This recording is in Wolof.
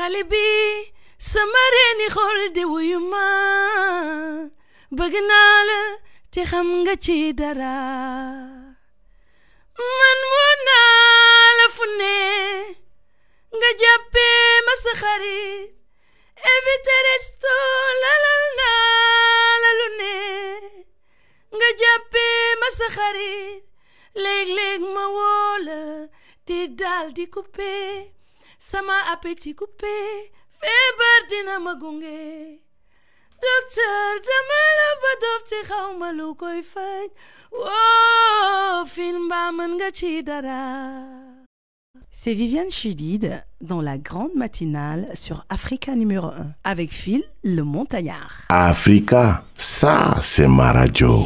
xale bi sama reeni xol di wuyu ma bëgg naa la te xam nga dara man woo naa la fu ne nga ma sa xarit évité resto naa la lu ne ma sa xarit léeg ma woo la te di coupé sama appétit coupé feebar dina magungé. docteur dama la ba dof ci xaw lu koy faj film ba man nga ci dara C'est Viviane Chidid dans la grande matinale sur Africa numéro 1 avec Phil le montagnard. Africa, ça c'est ma radio.